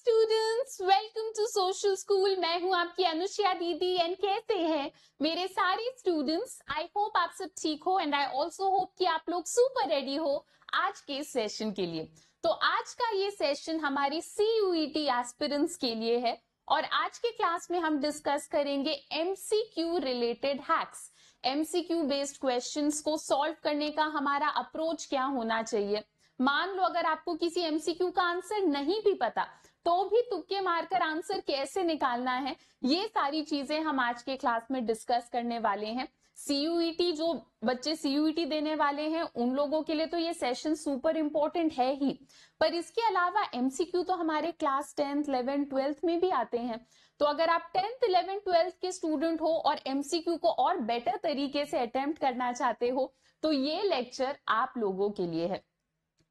Students welcome to social school मैं हूं आपकी अनुष्या दीदी एंड कैसे हैं मेरे सारे स्टूडेंट्स आई होप आप सब ठीक हो एंड आई आल्सो होप कि आप लोग सुपर रेडी हो आज के सेशन के लिए तो आज का ये सेशन हमारी सीयूईटी एस्पिरेंट्स e के लिए है और आज के क्लास में हम डिस्कस करेंगे MCQ related hacks MCQ based questions को सॉल्व करने का हमारा अप्रोच क्या होना चाहिए मान लो अगर आपको किसी एमसीक्यू का आंसर नहीं भी पता तो भी तुक्के मारकर आंसर कैसे निकालना है ये सारी चीजें हम आज के क्लास में डिस्कस करने वाले हैं सीयूईटी e जो बच्चे सीयूईटी e देने वाले हैं उन लोगों के लिए तो ये सेशन सुपर इम्पोर्टेंट है ही पर इसके अलावा एमसीक्यू तो हमारे क्लास टेंथ इलेवेंथ ट्वेल्थ में भी आते हैं तो अगर आप टेंथ इलेवेंथ ट्वेल्थ के स्टूडेंट हो और एमसीक्यू को और बेटर तरीके से अटेम्प्ट करना चाहते हो तो ये लेक्चर आप लोगों के लिए है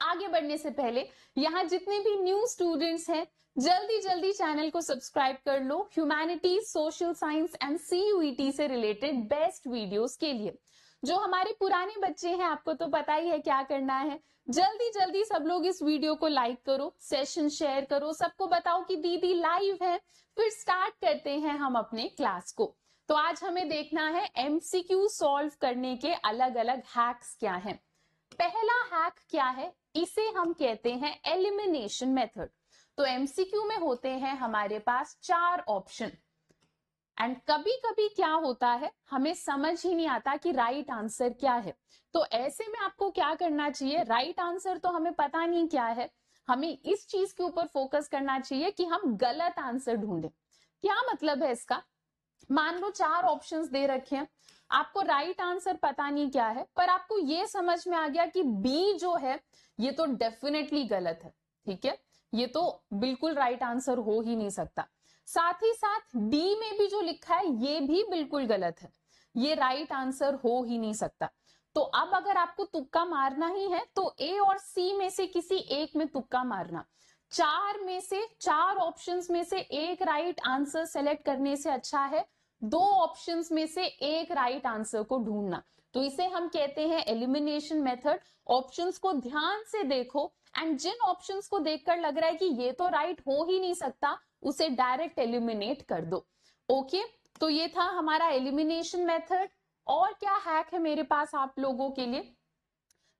आगे बढ़ने से पहले यहाँ जितने भी न्यू स्टूडेंट्स हैं जल्दी जल्दी चैनल को सब्सक्राइब कर लो humanities social science and CUET से रिलेटेड बेस्ट वीडियोस के लिए जो हमारे पुराने बच्चे हैं आपको तो पता ही है क्या करना है जल्दी जल्दी सब लोग इस वीडियो को लाइक करो सेशन शेयर करो सबको बताओ कि दीदी लाइव है फिर स्टार्ट करते हैं हम अपने क्लास को तो आज हमें देखना है एमसीक्यू सॉल्व करने के अलग अलग हैक्स क्या हैं पहला हैक क्या है इसे हम कहते हैं एलिमिनेशन मेथड तो एमसीक्यू में होते हैं हमारे पास चार ऑप्शन एंड कभी कभी क्या होता है हमें समझ ही नहीं आता कि राइट right आंसर क्या है तो ऐसे में आपको क्या करना चाहिए राइट right आंसर तो हमें पता नहीं क्या है हमें इस चीज के ऊपर फोकस करना चाहिए कि हम गलत आंसर ढूंढें क्या मतलब है इसका मान लो चार ऑप्शंस दे रखे हैं आपको राइट आंसर पता नहीं क्या है पर आपको ये समझ में आ गया कि बी जो है ये तो डेफिनेटली गलत है ठीक है ये तो बिल्कुल राइट आंसर हो ही नहीं सकता साथ ही साथ डी में भी जो लिखा है ये भी बिल्कुल गलत है ये राइट आंसर हो ही नहीं सकता तो अब अगर आपको तुक्का मारना ही है तो ए और सी में से किसी एक में तुक्का मारना चार में से चार ऑप्शंस में से एक राइट आंसर सेलेक्ट करने से अच्छा है दो ऑप्शंस में से एक राइट right आंसर को ढूंढना तो इसे हम कहते हैं एलिमिनेशन मेथड ऑप्शंस को ध्यान से देखो एंड जिन ऑप्शंस को देखकर लग रहा है कि ये तो राइट right हो ही नहीं सकता उसे डायरेक्ट एलिमिनेट कर दो ओके okay? तो ये था हमारा एलिमिनेशन मेथड और क्या हैक है मेरे पास आप लोगों के लिए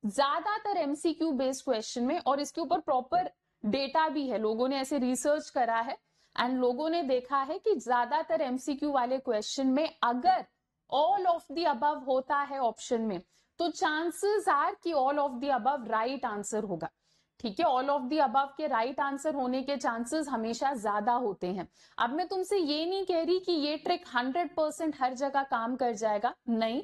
ज्यादातर एमसीक्यू बेस्ड क्वेश्चन में और इसके ऊपर प्रॉपर डेटा भी है लोगों ने ऐसे रिसर्च करा है एंड लोगों ने देखा है कि ज्यादातर एमसीक्यू वाले क्वेश्चन में अगर ऑल ऑफ द अबव होता है ऑप्शन में तो चांसेस आर कि all of the above right answer होगा ठीक है ऑल ऑफ दी अबव के राइट right आंसर होने के चांसेस हमेशा ज्यादा होते हैं अब मैं तुमसे ये नहीं कह रही कि ये ट्रिक 100 परसेंट हर जगह काम कर जाएगा नहीं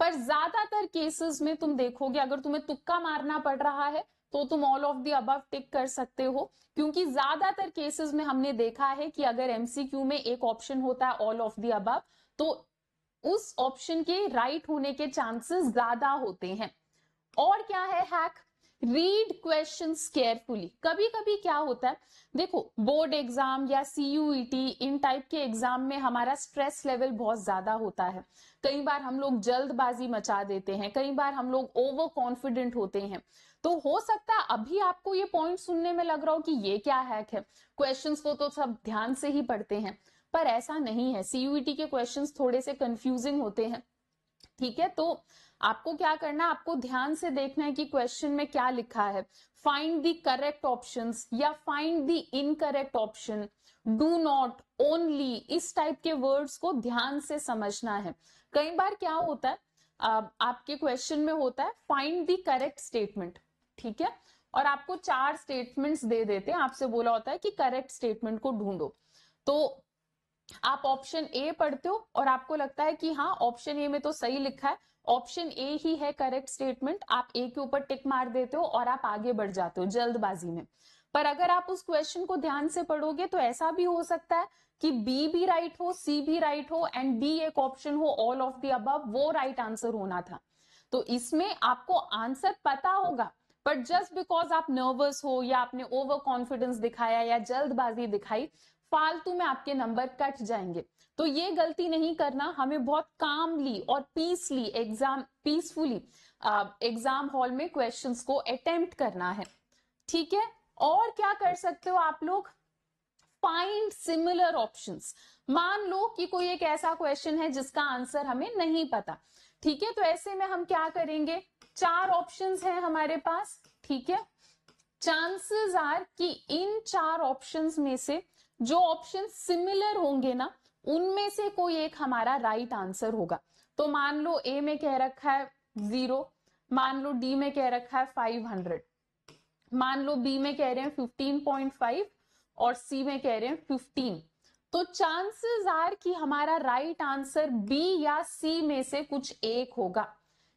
पर ज्यादातर केसेस में तुम देखोगे अगर तुम्हें तुक्का मारना पड़ रहा है तो तुम all of the above tick कर सकते हो क्योंकि ज्यादातर केसेस में हमने देखा है कि अगर एमसीक्यू में एक ऑप्शन होता है ऑल ऑफ दी अबव तो उस ऑप्शन के राइट होने के चांसेस ज्यादा होते हैं और क्या है हैक रीड क्वेश्चन केयरफुली कभी कभी क्या होता है देखो बोर्ड एग्जाम या सीयूईटी e इन टाइप के एग्जाम में हमारा स्ट्रेस लेवल बहुत ज्यादा होता है कई बार हम लोग जल्दबाजी मचा देते हैं कई बार हम लोग ओवर कॉन्फिडेंट होते हैं तो हो सकता है अभी आपको ये पॉइंट सुनने में लग रहा हो कि ये क्या हैक है क्वेश्चंस को तो सब ध्यान से ही पढ़ते हैं पर ऐसा नहीं है सीयूईटी e के क्वेश्चंस थोड़े से कंफ्यूजिंग होते हैं ठीक है तो आपको क्या करना है आपको ध्यान से देखना है कि क्वेश्चन में क्या लिखा है फाइंड द करेक्ट ऑप्शन या find the incorrect option do not only इस टाइप के वर्ड्स को ध्यान से समझना है कई बार क्या होता है आपके क्वेश्चन में होता है फाइंड द करेक्ट स्टेटमेंट ठीक है और आपको चार स्टेटमेंट्स दे देते हैं आपसे बोला होता है कि करेक्ट स्टेटमेंट को ढूंढो तो आप ऑप्शन ए पढ़ते हो और आपको लगता है कि हाँ ऑप्शन ए में तो सही लिखा है ऑप्शन ए ही है करेक्ट स्टेटमेंट आप ए के ऊपर टिक मार देते हो और आप आगे बढ़ जाते हो जल्दबाजी में पर अगर आप उस क्वेश्चन को ध्यान से पढ़ोगे तो ऐसा भी हो सकता है कि बी भी राइट हो सी भी राइट हो एंड डी एक ऑप्शन हो ऑल ऑफ दी अब वो राइट right आंसर होना था तो इसमें आपको आंसर पता होगा बट जस्ट बिकॉज आप नर्वस हो या आपने ओवर कॉन्फिडेंस दिखाया या जल्दबाजी दिखाई फालतू में आपके नंबर कट जाएंगे तो ये गलती नहीं करना हमें बहुत कामली और peacely exam peacefully exam hall में क्वेश्चंस को अटेम्प्ट करना है ठीक है और क्या कर सकते हो आप लोग फाइंड सिमिलर ऑप्शंस मान लो कि कोई एक ऐसा क्वेश्चन है जिसका आंसर हमें नहीं पता ठीक है तो ऐसे में हम क्या करेंगे चार ऑप्शंस हैं हमारे पास ठीक है चांसेस आर कि इन चार ऑप्शंस में से जो ऑप्शन सिमिलर होंगे ना उनमें से कोई एक हमारा राइट right आंसर होगा तो मान लो ए में कह रखा है जीरो मान लो डी में कह रखा है फाइव हंड्रेड मान लो बी में कह रहे हैं फिफ्टीन पॉइंट फाइव और सी में कह रहे हैं फिफ्टीन तो चांसेस आर कि हमारा राइट right आंसर बी या सी में से कुछ एक होगा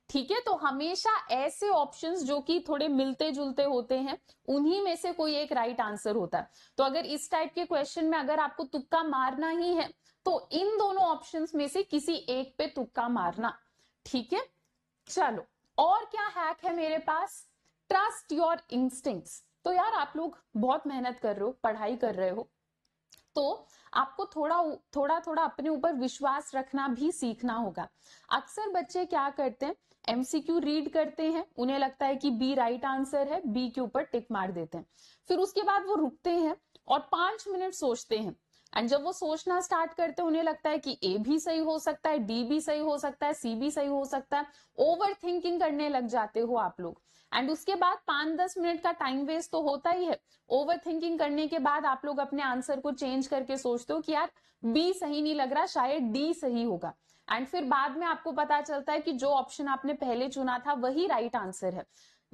ठीक है तो हमेशा ऐसे ऑप्शंस जो कि थोड़े मिलते जुलते होते हैं उन्हीं में से कोई एक राइट right आंसर होता है तो अगर इस टाइप के क्वेश्चन में अगर आपको तुक्का मारना ही है तो इन दोनों ऑप्शंस में से किसी एक पे तुक्का मारना ठीक है चलो और क्या हैक है मेरे पास ट्रस्ट योर इंस्टिंक्ट्स तो यार आप लोग बहुत मेहनत कर रहे हो पढ़ाई कर रहे हो तो आपको थोड़ा थोड़ा थोड़ा अपने ऊपर विश्वास रखना भी सीखना होगा अक्सर बच्चे क्या करते हैं एमसीक्यू रीड करते हैं उन्हें लगता है कि बी राइट आंसर है बी के ऊपर टिक मार देते हैं फिर उसके बाद वो रुकते हैं और पांच मिनट सोचते हैं एंड जब वो सोचना स्टार्ट करते हैं उन्हें लगता है कि ए भी सही हो सकता है डी भी सही हो सकता है सी भी सही हो सकता है ओवर थिंकिंग करने लग जाते हो आप लोग एंड उसके बाद पांच दस मिनट का टाइम वेस्ट तो होता ही है ओवर थिंकिंग करने के बाद आप लोग अपने आंसर को चेंज करके सोचते हो कि यार बी सही नहीं लग रहा शायद डी सही होगा एंड फिर बाद में आपको पता चलता है कि जो ऑप्शन आपने पहले चुना था वही राइट right आंसर है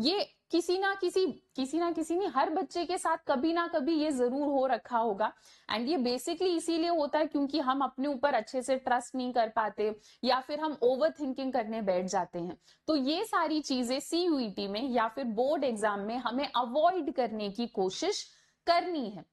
ये किसी ना किसी किसी ना किसी ने हर बच्चे के साथ कभी ना कभी ये जरूर हो रखा होगा एंड ये बेसिकली इसीलिए होता है क्योंकि हम अपने ऊपर अच्छे से ट्रस्ट नहीं कर पाते या फिर हम ओवर थिंकिंग करने बैठ जाते हैं तो ये सारी चीजें सीयूईटी e में या फिर बोर्ड एग्जाम में हमें अवॉइड करने की कोशिश करनी है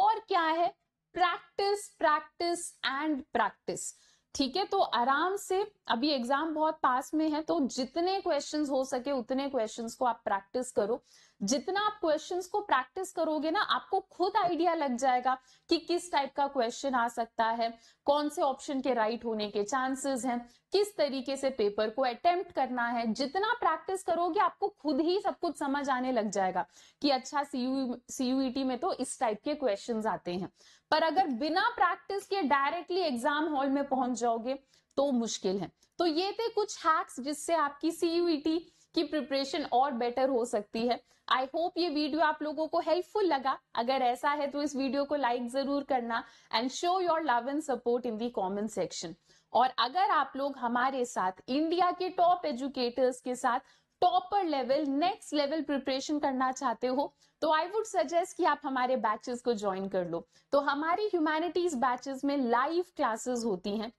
और क्या है प्रैक्टिस प्रैक्टिस एंड प्रैक्टिस ठीक है तो आराम से अभी एग्जाम बहुत पास में है तो जितने क्वेश्चंस हो सके उतने क्वेश्चंस को आप प्रैक्टिस करो जितना आप क्वेश्चंस को प्रैक्टिस करोगे ना आपको खुद आइडिया लग जाएगा कि किस टाइप का क्वेश्चन आ सकता है कौन से ऑप्शन के राइट होने के चांसेस हैं किस तरीके से पेपर को अटेम्प्ट करना है जितना प्रैक्टिस करोगे आपको खुद ही सब कुछ समझ आने लग जाएगा कि अच्छा सीयू सीयू e में तो इस टाइप के क्वेश्चन आते हैं पर अगर बिना प्रैक्टिस के डायरेक्टली एग्जाम हॉल में पहुंच जाओगे तो मुश्किल है तो ये थे कुछ हैक्स जिससे आपकी सीयूईटी की प्रिपरेशन और बेटर हो सकती है आई होप ये वीडियो आप लोगों को हेल्पफुल लगा अगर ऐसा है तो इस वीडियो को लाइक जरूर करना and show your love and support in the comment section और अगर आप लोग हमारे साथ इंडिया के टॉप एजुकेटर्स के साथ topper level next level preparation करना चाहते हो तो आई वुड सजेस्ट कि आप हमारे बैचेस को ज्वाइन कर लो तो हमारी ह्यूमैनिटीज बैचेस में लाइव क्लासेस होती हैं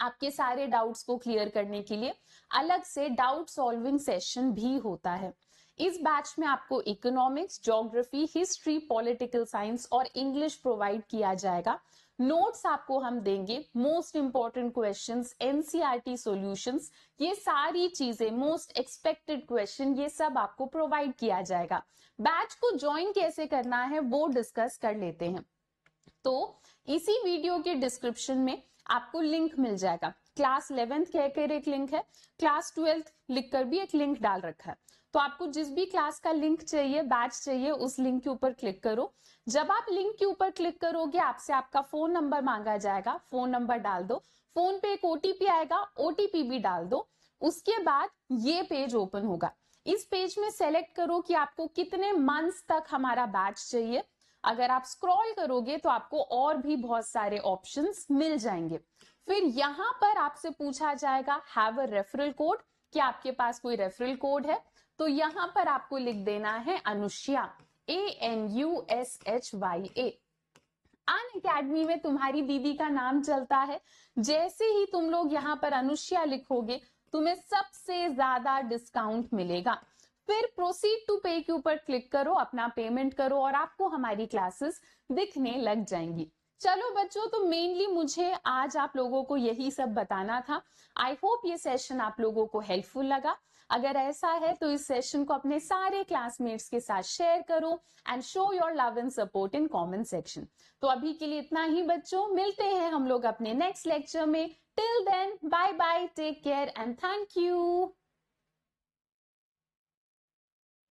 आपके सारे डाउट्स को क्लियर करने के लिए अलग से डाउट सॉल्विंग सेशन भी होता है इस बैच में आपको economics geography history political science और इंग्लिश प्रोवाइड किया जाएगा नोट्स आपको हम देंगे most important question NCERT solution ये सारी चीजें मोस्ट एक्सपेक्टेड क्वेश्चन ये सब आपको प्रोवाइड किया जाएगा बैच को ज्वाइन कैसे करना है वो डिस्कस कर लेते हैं तो इसी वीडियो के डिस्क्रिप्शन में आपको लिंक मिल जाएगा क्लास इलेवेंथ कहकर एक लिंक है क्लास ट्वेल्थ लिख कर भी एक लिंक डाल रखा है तो आपको जिस भी क्लास का लिंक चाहिए बैच चाहिए उस लिंक के ऊपर क्लिक करो जब आप लिंक के ऊपर क्लिक करोगे आपसे आपका फोन नंबर मांगा जाएगा फोन नंबर डाल दो फोन पे एक ओटीपी आएगा ओटीपी भी डाल दो उसके बाद ये पेज ओपन होगा इस पेज में सेलेक्ट करो कि आपको कितने मंथ्स तक हमारा बैच चाहिए अगर आप स्क्रॉल करोगे तो आपको और भी बहुत सारे ऑप्शंस मिल जाएंगे फिर यहां पर आपसे पूछा जाएगा हैव अ रेफरल कोड क्या आपके पास कोई रेफरल कोड है तो यहां पर आपको लिख देना है Anushya A N U S H Y A Unacademy में तुम्हारी दीदी का नाम चलता है जैसे ही तुम लोग यहाँ पर अनुष्या लिखोगे तुम्हें सबसे ज्यादा डिस्काउंट मिलेगा फिर प्रोसीड टू पे के ऊपर क्लिक करो अपना पेमेंट करो और आपको हमारी क्लासेस दिखने लग जाएंगी चलो बच्चों तो मेनली मुझे आज आप लोगों को यही सब बताना था आई होप ये सेशन आप लोगों को हेल्पफुल लगा अगर ऐसा है तो इस सेशन को अपने सारे क्लासमेट्स के साथ शेयर करो and show your love and support in comment section तो अभी के लिए इतना ही बच्चों मिलते हैं हम लोग अपने नेक्स्ट लेक्चर में till then bye bye take care and thank you